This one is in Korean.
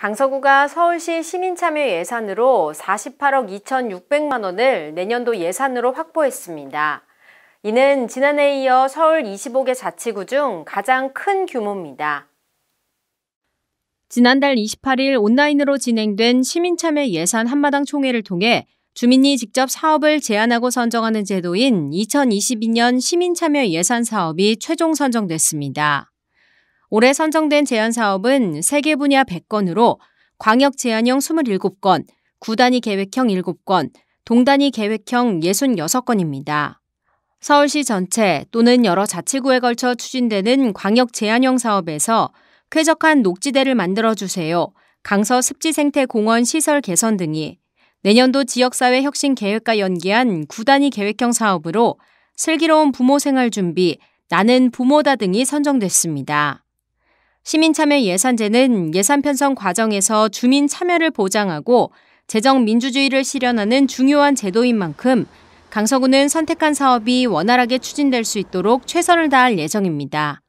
강서구가 서울시 시민참여 예산으로 48억 2,600만 원을 내년도 예산으로 확보했습니다. 이는 지난해에 이어 서울 25개 자치구 중 가장 큰 규모입니다. 지난달 28일 온라인으로 진행된 시민참여 예산 한마당 총회를 통해 주민이 직접 사업을 제안하고 선정하는 제도인 2022년 시민참여 예산 사업이 최종 선정됐습니다. 올해 선정된 제안 사업은 세 개 분야 100건으로 광역 제안형 27건, 구단위 계획형 7건, 동단위 계획형 66건입니다. 서울시 전체 또는 여러 자치구에 걸쳐 추진되는 광역 제한형 사업에서 쾌적한 녹지대를 만들어주세요. 강서 습지생태공원 시설 개선 등이 내년도 지역사회 혁신 계획과 연계한 구단위 계획형 사업으로 슬기로운 부모 생활 준비, 나는 부모다 등이 선정됐습니다. 시민참여 예산제는 예산 편성 과정에서 주민 참여를 보장하고 재정 민주주의를 실현하는 중요한 제도인 만큼 강서구는 선택한 사업이 원활하게 추진될 수 있도록 최선을 다할 예정입니다.